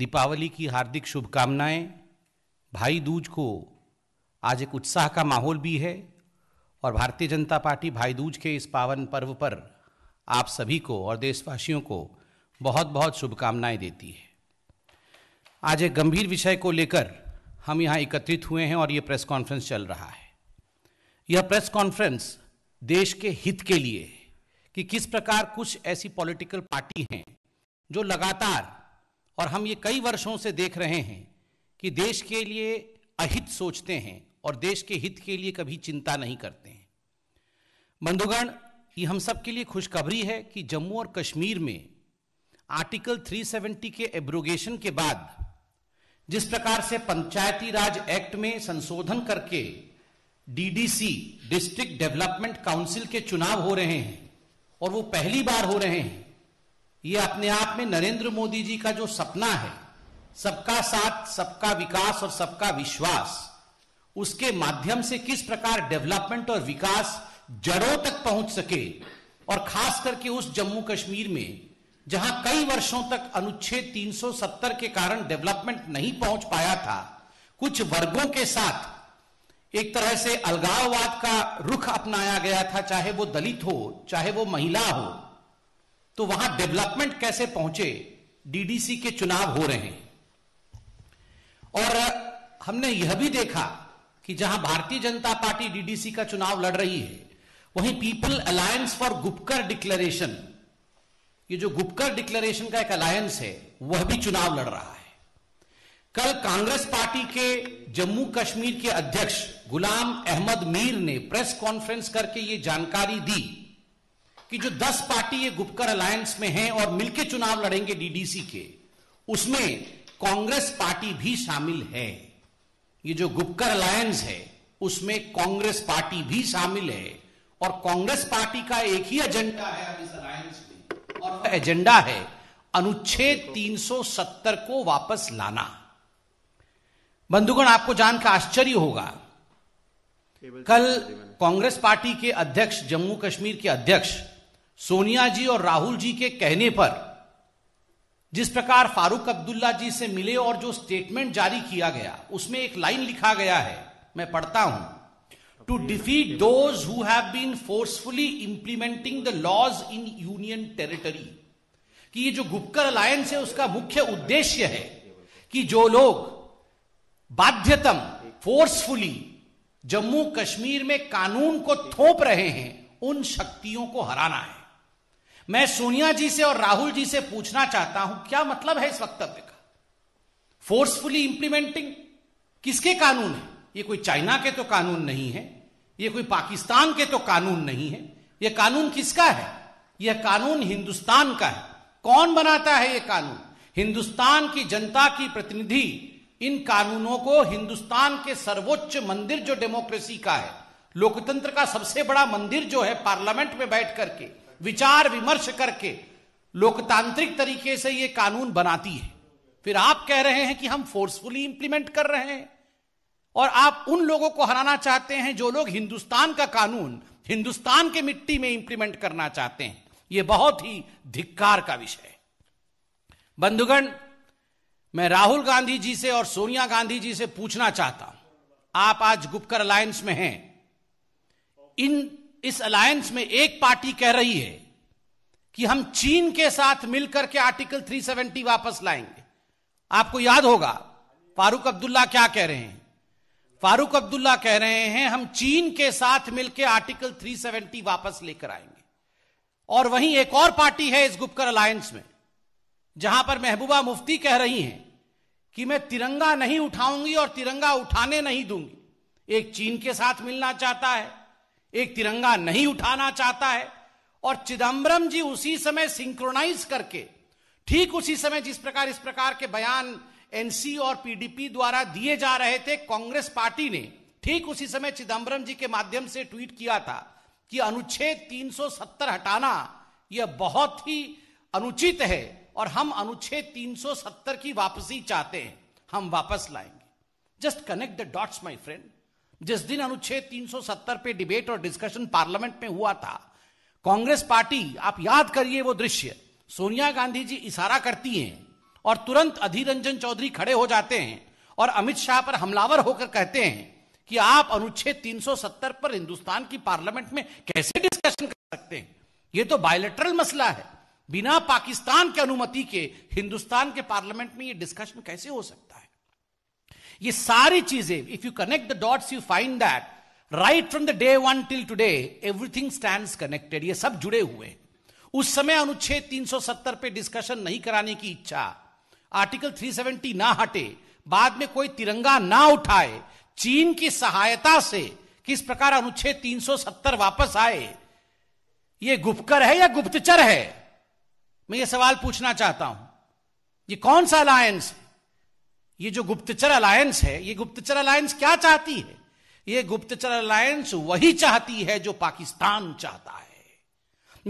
दीपावली की हार्दिक शुभकामनाएं भाई दूज को आज एक उत्साह का माहौल भी है और भारतीय जनता पार्टी भाई दूज के इस पावन पर्व पर आप सभी को और देशवासियों को बहुत बहुत शुभकामनाएं देती है आज एक गंभीर विषय को लेकर हम यहाँ एकत्रित हुए हैं और ये प्रेस कॉन्फ्रेंस चल रहा है यह प्रेस कॉन्फ्रेंस देश के हित के लिए कि किस प्रकार कुछ ऐसी पॉलिटिकल पार्टी हैं जो लगातार और हम ये कई वर्षों से देख रहे हैं कि देश के लिए अहित सोचते हैं और देश के हित के लिए कभी चिंता नहीं करते हैं बंधुगण ये हम सब के लिए खुशखबरी है कि जम्मू और कश्मीर में आर्टिकल 370 के एब्रोगेशन के बाद जिस प्रकार से पंचायती राज एक्ट में संशोधन करके डीडीसी डिस्ट्रिक्ट डेवलपमेंट काउंसिल के चुनाव हो रहे हैं और वो पहली बार हो रहे हैं ये अपने आप में नरेंद्र मोदी जी का जो सपना है सबका साथ सबका विकास और सबका विश्वास उसके माध्यम से किस प्रकार डेवलपमेंट और विकास जड़ों तक पहुंच सके और खास करके उस जम्मू कश्मीर में जहां कई वर्षों तक अनुच्छेद 370 के कारण डेवलपमेंट नहीं पहुंच पाया था कुछ वर्गों के साथ एक तरह से अलगाववाद का रुख अपनाया गया था चाहे वो दलित हो चाहे वो महिला हो तो वहां डेवलपमेंट कैसे पहुंचे डीडीसी के चुनाव हो रहे हैं और हमने यह भी देखा कि जहां भारतीय जनता पार्टी डीडीसी का चुनाव लड़ रही है वहीं people alliance for Gupkar declaration ये जो गुपकर डिक्लेरेशन का एक अलायंस है वह भी चुनाव लड़ रहा है कल कांग्रेस पार्टी के जम्मू कश्मीर के अध्यक्ष गुलाम अहमद मीर ने प्रेस कॉन्फ्रेंस करके ये जानकारी दी कि जो दस पार्टी ये गुपकर अलायंस में हैं और मिलके चुनाव लड़ेंगे डीडीसी के उसमें कांग्रेस पार्टी भी शामिल है ये जो गुपकर अलायंस है उसमें कांग्रेस पार्टी भी शामिल है और कांग्रेस पार्टी का एक ही एजेंडा है इस अलायंस में और एजेंडा है अनुच्छेद 370 को वापस लाना बंधुगण आपको जानकर आश्चर्य होगा कल कांग्रेस पार्टी के अध्यक्ष जम्मू कश्मीर के अध्यक्ष सोनिया जी और राहुल जी के कहने पर जिस प्रकार फारूक अब्दुल्ला जी से मिले और जो स्टेटमेंट जारी किया गया उसमें एक लाइन लिखा गया है मैं पढ़ता हूं to defeat those who have been forcefully implementing the laws in union territory कि ये जो गुप्कर अलायंस है उसका मुख्य उद्देश्य है कि जो लोग बाध्यतम फोर्सफुली जम्मू कश्मीर में कानून को थोप रहे हैं उन शक्तियों को हराना है मैं सोनिया जी से और राहुल जी से पूछना चाहता हूं क्या मतलब है इस वक्तव्य का फोर्सफुली इंप्लीमेंटिंग किसके कानून है ये कोई चाइना के तो कानून नहीं है ये कोई पाकिस्तान के तो कानून नहीं है ये कानून किसका है यह कानून हिंदुस्तान का है कौन बनाता है यह कानून हिंदुस्तान की जनता की प्रतिनिधि इन कानूनों को हिंदुस्तान के सर्वोच्च मंदिर जो डेमोक्रेसी का है लोकतंत्र का सबसे बड़ा मंदिर जो है पार्लियामेंट में बैठ करके विचार विमर्श करके लोकतांत्रिक तरीके से ये कानून बनाती है फिर आप कह रहे हैं कि हम फोर्सफुली इंप्लीमेंट कर रहे हैं और आप उन लोगों को हराना चाहते हैं जो लोग हिंदुस्तान का कानून हिंदुस्तान के मिट्टी में इंप्लीमेंट करना चाहते हैं यह बहुत ही धिक्कार का विषय है बंधुगण मैं राहुल गांधी जी से और सोनिया गांधी जी से पूछना चाहता हूं आप आज गुपकर अलायंस में हैं इन इस अलायंस में एक पार्टी कह रही है कि हम चीन के साथ मिलकर के आर्टिकल 370 वापस लाएंगे आपको याद होगा फारूक अब्दुल्ला क्या कह रहे हैं फारूक अब्दुल्ला कह रहे हैं हम चीन के साथ मिलकर आर्टिकल 370 वापस लेकर आएंगे और वहीं एक और पार्टी है इस गुप्कर अलायंस में जहां पर महबूबा मुफ्ती कह रही हैं कि मैं तिरंगा नहीं उठाऊंगी और तिरंगा उठाने नहीं दूंगी एक चीन के साथ मिलना चाहता है एक तिरंगा नहीं उठाना चाहता है और चिदंबरम जी उसी समय सिंक्रोनाइज करके ठीक उसी समय जिस प्रकार इस प्रकार के बयान एनसी और पीडीपी द्वारा दिए जा रहे थे कांग्रेस पार्टी ने ठीक उसी समय चिदंबरम जी के माध्यम से ट्वीट किया था कि अनुच्छेद 370 हटाना यह बहुत ही अनुचित है और हम अनुच्छेद 370 की वापसी चाहते हैं हम वापस लाएंगे just connect the dots my friend जिस दिन अनुच्छेद 370 पे डिबेट और डिस्कशन पार्लियामेंट में हुआ था कांग्रेस पार्टी आप याद करिए वो दृश्य सोनिया गांधी जी इशारा करती हैं और तुरंत अधीर रंजन चौधरी खड़े हो जाते हैं और अमित शाह पर हमलावर होकर कहते हैं कि आप अनुच्छेद 370 पर हिंदुस्तान की पार्लियामेंट में कैसे डिस्कशन कर सकते हैं ये तो बायोलेटरल मसला है बिना पाकिस्तान के अनुमति के हिंदुस्तान के पार्लियामेंट में ये डिस्कशन कैसे हो सकता है ये सारी चीजें if you connect the dots you find that right from the day one till today everything stand connected ये सब जुड़े हुए हैं उस समय अनुच्छेद 370 पे डिस्कशन नहीं कराने की इच्छा आर्टिकल 370 ना हटे बाद में कोई तिरंगा ना उठाए चीन की सहायता से किस प्रकार अनुच्छेद 370 वापस आए ये गुप्तकर है या गुप्तचर है मैं ये सवाल पूछना चाहता हूं ये कौन सा अलायंस ये जो गुप्तचर अलायंस है ये गुप्तचर अलायंस क्या चाहती है ये गुप्तचर अलायंस वही चाहती है जो पाकिस्तान चाहता है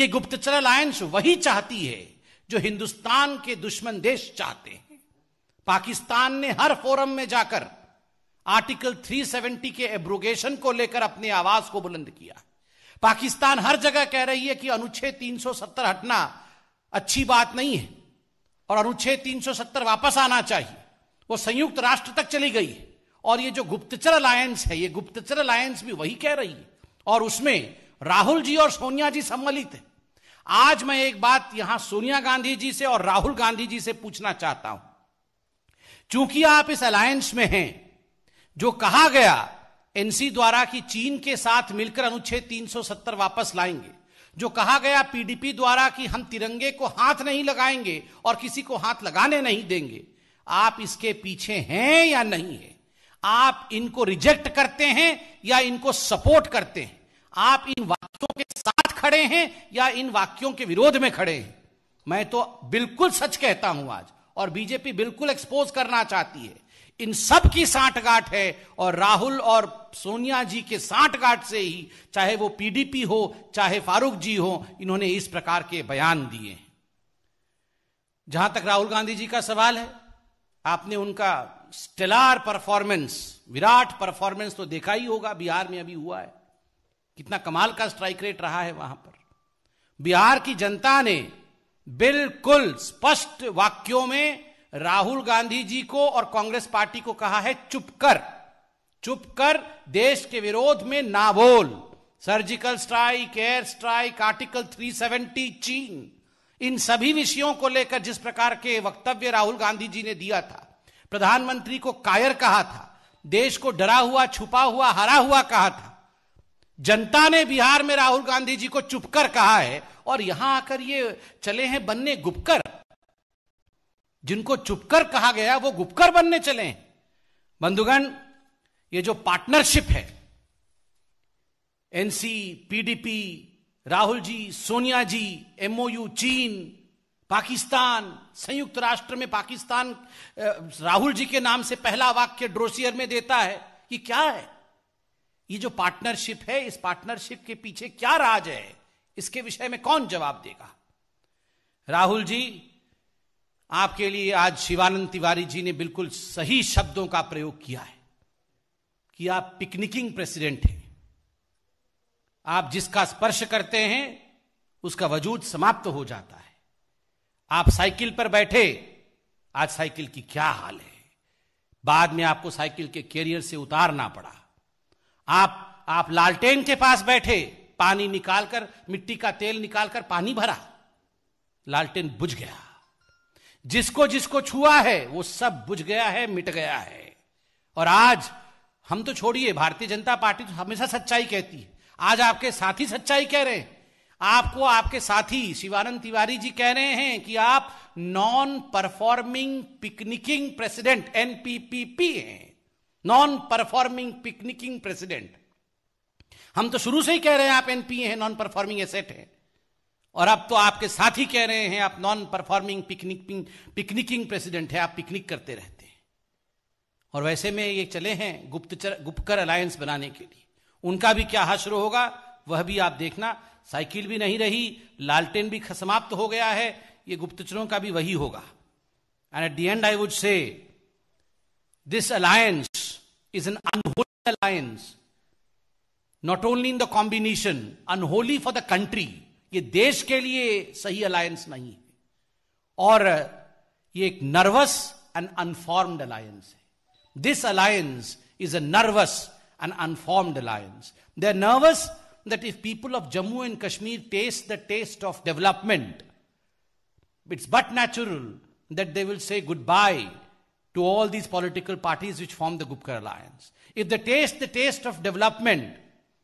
ये गुप्तचर अलायंस वही चाहती है जो हिंदुस्तान के दुश्मन देश चाहते हैं पाकिस्तान ने हर फोरम में जाकर आर्टिकल 370 के एब्रोगेशन को लेकर अपनी आवाज को बुलंद किया पाकिस्तान हर जगह कह रही है कि अनुच्छेद 370 हटना अच्छी बात नहीं है और अनुच्छेद 370 वापस आना चाहिए वो संयुक्त राष्ट्र तक चली गई और ये जो गुप्तचर अलायंस है ये गुप्तचर अलायंस भी वही कह रही है और उसमें राहुल जी और सोनिया जी सम्मिलित है आज मैं एक बात यहां सोनिया गांधी जी से और राहुल गांधी जी से पूछना चाहता हूं चूंकि आप इस अलायंस में हैं जो कहा गया एनसी द्वारा कि चीन के साथ मिलकर अनुच्छेद 370 वापस लाएंगे जो कहा गया पीडीपी द्वारा कि हम तिरंगे को हाथ नहीं लगाएंगे और किसी को हाथ लगाने नहीं देंगे आप इसके पीछे हैं या नहीं है आप इनको रिजेक्ट करते हैं या इनको सपोर्ट करते हैं आप इन वाक्यों के साथ खड़े हैं या इन वाक्यों के विरोध में खड़े हैं मैं तो बिल्कुल सच कहता हूं आज और बीजेपी बिल्कुल एक्सपोज करना चाहती है इन सब की साठगांठ है और राहुल और सोनिया जी के साठगांठ से ही चाहे वो पीडीपी हो चाहे फारूक जी हो इन्होंने इस प्रकार के बयान दिए जहां तक राहुल गांधी जी का सवाल है आपने उनका स्टेलार परफॉर्मेंस विराट परफॉर्मेंस तो देखा ही होगा बिहार में अभी हुआ है कितना कमाल का स्ट्राइक रेट रहा है वहां पर बिहार की जनता ने बिल्कुल स्पष्ट वाक्यों में राहुल गांधी जी को और कांग्रेस पार्टी को कहा है चुप कर चुप कर देश के विरोध में ना बोल surgical strike air strike article 370 चीन इन सभी विषयों को लेकर जिस प्रकार के वक्तव्य राहुल गांधी जी ने दिया था प्रधानमंत्री को कायर कहा था देश को डरा हुआ छुपा हुआ हरा हुआ कहा था जनता ने बिहार में राहुल गांधी जी को चुपकर कहा है और यहां आकर ये चले हैं बनने गुपकर जिनको चुपकर कहा गया वो गुपकर बनने चले हैं बंधुगण ये जो पार्टनरशिप है NC PDP Rahul ji Sonia ji MoU चीन पाकिस्तान संयुक्त राष्ट्र में पाकिस्तान राहुल जी के नाम से पहला वाक्य ड्रोसियर में देता है कि क्या है ये जो पार्टनरशिप है इस पार्टनरशिप के पीछे क्या राज है इसके विषय में कौन जवाब देगा राहुल जी आपके लिए आज शिवानंद तिवारी जी ने बिल्कुल सही शब्दों का प्रयोग किया है कि आप पिकनिकिंग प्रेसिडेंट हैं आप जिसका स्पर्श करते हैं उसका वजूद समाप्त हो जाता है आप साइकिल पर बैठे आज साइकिल की क्या हाल है बाद में आपको साइकिल के कैरियर से उतारना पड़ा आप आप लालटेन के पास बैठे पानी निकालकर मिट्टी का तेल निकालकर पानी भरा लालटेन बुझ गया जिसको जिसको छुआ है वो सब बुझ गया है मिट गया है और आज हम तो छोड़िए भारतीय जनता पार्टी तो हमेशा सच्चाई कहती है आज आपके साथी सच्चाई कह रहे हैं आपको आपके साथी शिवानंद तिवारी जी कह रहे हैं कि आप non performing picnicking president NPPP हैं नॉन परफॉर्मिंग पिकनिकिंग प्रेसिडेंट हम तो शुरू से ही कह रहे हैं आप एनपी हैं नॉन परफॉर्मिंग एसेट हैं और अब तो आपके साथी कह रहे हैं आप non performing picnicking picnicking president है आप पिकनिक करते रहते हैं और वैसे में ये चले हैं गुप्तचर गुप्तकर अलायंस बनाने के लिए उनका भी क्या हश्र होगा वह भी आप देखना साइकिल भी नहीं रही लालटेन भी समाप्त हो गया है ये गुप्तचरों का भी वही होगा and at the end I would say this alliance is an unholy alliance not only in the combination unholy for the country ये देश के लिए सही अलायंस नहीं है और ये एक नर्वस एंड अनफॉर्म्ड अलायंस है this alliance is a nervous and unformed alliance. They're nervous that if people of Jammu and Kashmir taste the taste of development, it's but natural that they will say goodbye to all these political parties which form the Gupkar alliance. If they taste the taste of development,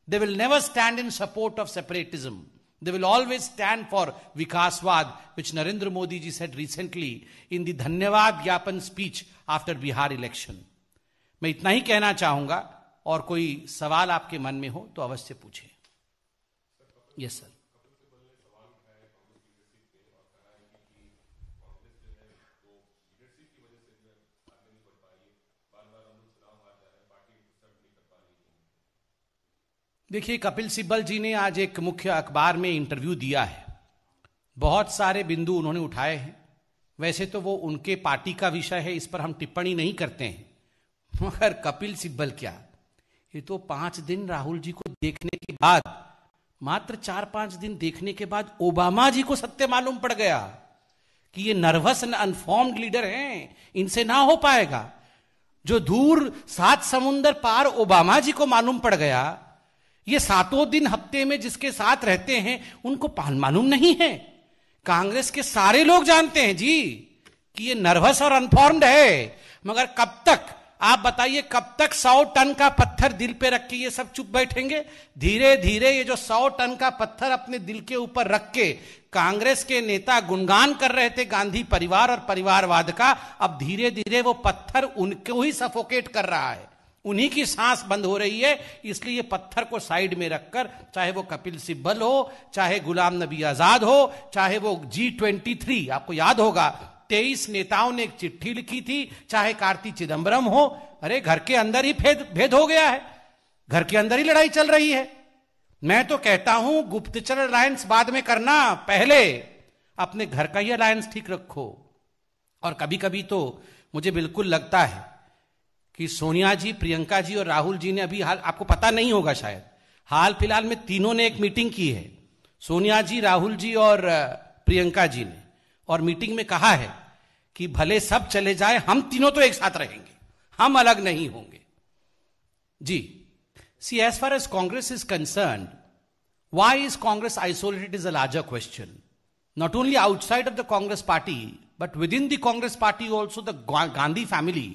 they will never stand in support of separatism. They will always stand for Vikaswad, which Narendra Modi ji said recently in the Dhanyavad Yapan speech after Bihar election. मैं इतना ही कहना चाहूंगा और कोई सवाल आपके मन में हो तो अवश्य पूछें यस सर देखिए कपिल सिब्बल जी ने आज एक मुख्य अखबार में इंटरव्यू दिया है बहुत सारे बिंदु उन्होंने उठाए हैं वैसे तो वो उनके पार्टी का विषय है इस पर हम टिप्पणी नहीं करते हैं मगर कपिल सिब्बल क्या ये तो पांच दिन राहुल जी को देखने के बाद मात्र चार पांच दिन देखने के बाद ओबामा जी को सत्य मालूम पड़ गया कि ये नर्वस एंड अनफॉर्म्ड लीडर हैं इनसे ना हो पाएगा जो दूर सात समुंदर पार ओबामा जी को मालूम पड़ गया ये सातों दिन हफ्ते में जिसके साथ रहते हैं उनको पान मालूम नहीं है कांग्रेस के सारे लोग जानते हैं जी कि ये नर्वस और अनफॉर्म्ड है मगर कब तक आप बताइए कब तक सौ टन का पत्थर दिल पे रख के ये सब चुप बैठेंगे धीरे धीरे ये जो सौ टन का पत्थर अपने दिल के ऊपर रख के कांग्रेस के नेता गुणगान कर रहे थे गांधी परिवार और परिवारवाद का अब धीरे धीरे वो पत्थर उनको ही सफोकेट कर रहा है उन्हीं की सांस बंद हो रही है इसलिए पत्थर को साइड में रखकर चाहे वो कपिल सिब्बल हो चाहे गुलाम नबी आजाद हो चाहे वो जी ट्वेंटी थ्री आपको याद होगा तेईस नेताओं ने एक चिट्ठी लिखी थी चाहे कार्ति चिदंबरम हो अरे घर के अंदर ही भेद भेद हो गया है घर के अंदर ही लड़ाई चल रही है मैं तो कहता हूं गुप्तचर अलायंस बाद में करना पहले अपने घर का ही अलायंस ठीक रखो और कभी कभी तो मुझे बिल्कुल लगता है कि सोनिया जी प्रियंका जी और राहुल जी ने अभी हाल आपको पता नहीं होगा शायद हाल फिलहाल में तीनों ने एक मीटिंग की है सोनिया जी राहुल जी और प्रियंका जी ने और मीटिंग में कहा है कि भले सब चले जाए हम तीनों तो एक साथ रहेंगे हम अलग नहीं होंगे जी see as far as Congress is concern why is Congress isolated is a larger question not only outside of the Congress party but within the Congress party also the Gandhi family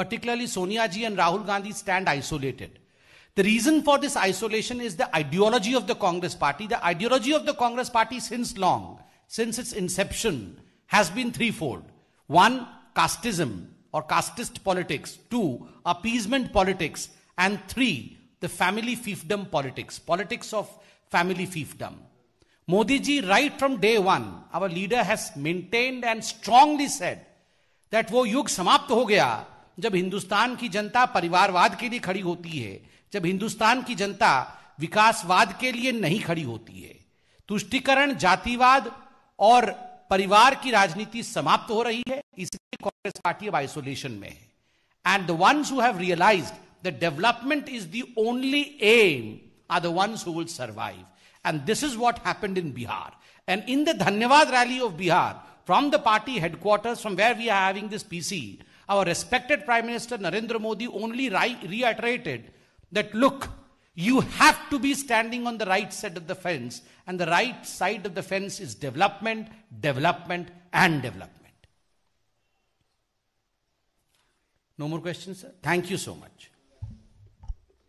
particularly Sonia ji and Rahul Gandhi stand isolated the reason for this isolation is the ideology of the Congress party the ideology of the Congress party since long since its inception has been threefold. One, casteism or casteist politics. Two, appeasement politics. And three, the family fiefdom politics, politics of family fiefdom. Modi ji, right from day one, our leader has maintained and strongly said that wo yug samapt ho gaya जब हिंदुस्तान की जनता परिवारवाद के लिए खड़ी होती है जब हिंदुस्तान की जनता विकासवाद के लिए नहीं खड़ी होती है तुष्टिकरण जातिवाद और परिवार की राजनीति समाप्त हो रही है इसलिए कांग्रेस पार्टी अब आइसोलेशन में है and the ones who have realised the development is the only aim are the ones who will survive and this is what happened in Bihar and in the धन्यवाद rally of Bihar from the party headquarters from where we are having this PC, our respected Prime Minister Narendra Modi only reiterated that look you have to be standing on the right side of the fence and the right side of the fence is development development and development no more questions sir thank you so much